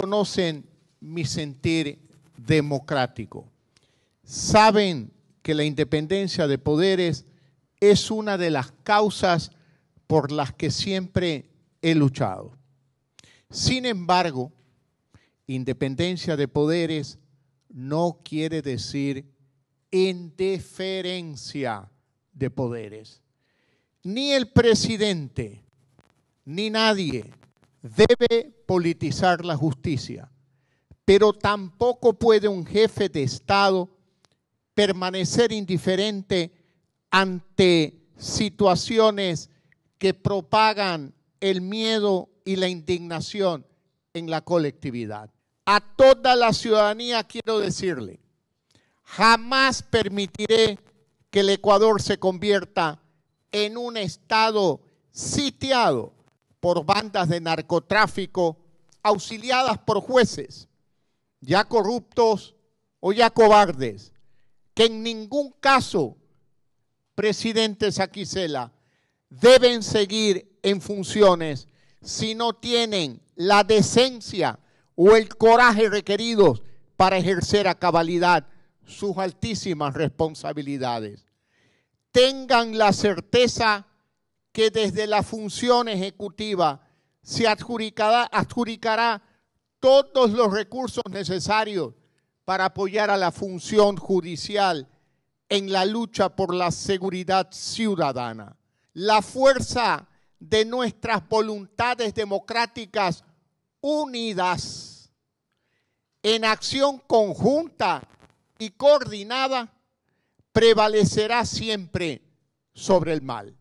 conocen mi sentir democrático. Saben que la independencia de poderes es una de las causas por las que siempre he luchado. Sin embargo, independencia de poderes no quiere decir indiferencia de poderes. Ni el presidente, ni nadie debe politizar la justicia, pero tampoco puede un jefe de Estado permanecer indiferente ante situaciones que propagan el miedo y la indignación en la colectividad. A toda la ciudadanía quiero decirle, jamás permitiré que el Ecuador se convierta en un Estado sitiado por bandas de narcotráfico auxiliadas por jueces, ya corruptos o ya cobardes, que en ningún caso, presidente Saquicela, deben seguir en funciones si no tienen la decencia o el coraje requeridos para ejercer a cabalidad sus altísimas responsabilidades. Tengan la certeza que desde la función ejecutiva se adjudicará, adjudicará todos los recursos necesarios para apoyar a la función judicial en la lucha por la seguridad ciudadana. La fuerza de nuestras voluntades democráticas unidas, en acción conjunta y coordinada, prevalecerá siempre sobre el mal.